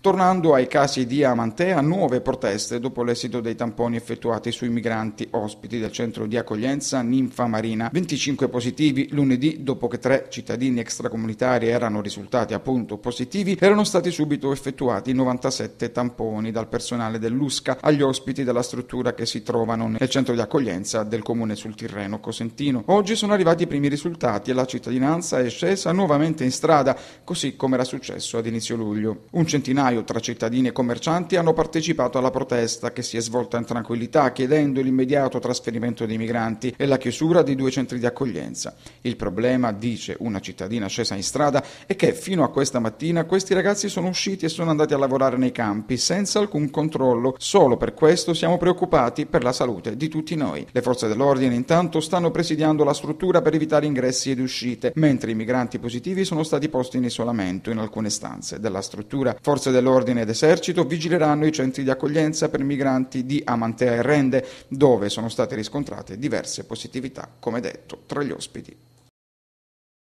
Tornando ai casi di Amantea, nuove proteste dopo l'esito dei tamponi effettuati sui migranti ospiti del centro di accoglienza Ninfa Marina. 25 positivi lunedì dopo che tre cittadini extracomunitari erano risultati appunto positivi, erano stati subito effettuati 97 tamponi dal personale dell'USCA agli ospiti della struttura che si trovano nel centro di accoglienza del comune sul Tirreno Cosentino. Oggi sono arrivati i primi risultati e la cittadinanza è scesa nuovamente in strada, così come era successo ad inizio luglio. Un centinaio centinaio tra cittadini e commercianti hanno partecipato alla protesta che si è svolta in tranquillità chiedendo l'immediato trasferimento dei migranti e la chiusura di due centri di accoglienza. Il problema, dice una cittadina scesa in strada, è che fino a questa mattina questi ragazzi sono usciti e sono andati a lavorare nei campi senza alcun controllo. Solo per questo siamo preoccupati per la salute di tutti noi. Le forze dell'ordine intanto stanno presidiando la struttura per evitare ingressi ed uscite, mentre i migranti positivi sono stati posti in isolamento in alcune stanze della struttura. Forze dell'Ordine ed Esercito vigileranno i centri di accoglienza per migranti di Amantea e Rende, dove sono state riscontrate diverse positività, come detto, tra gli ospiti.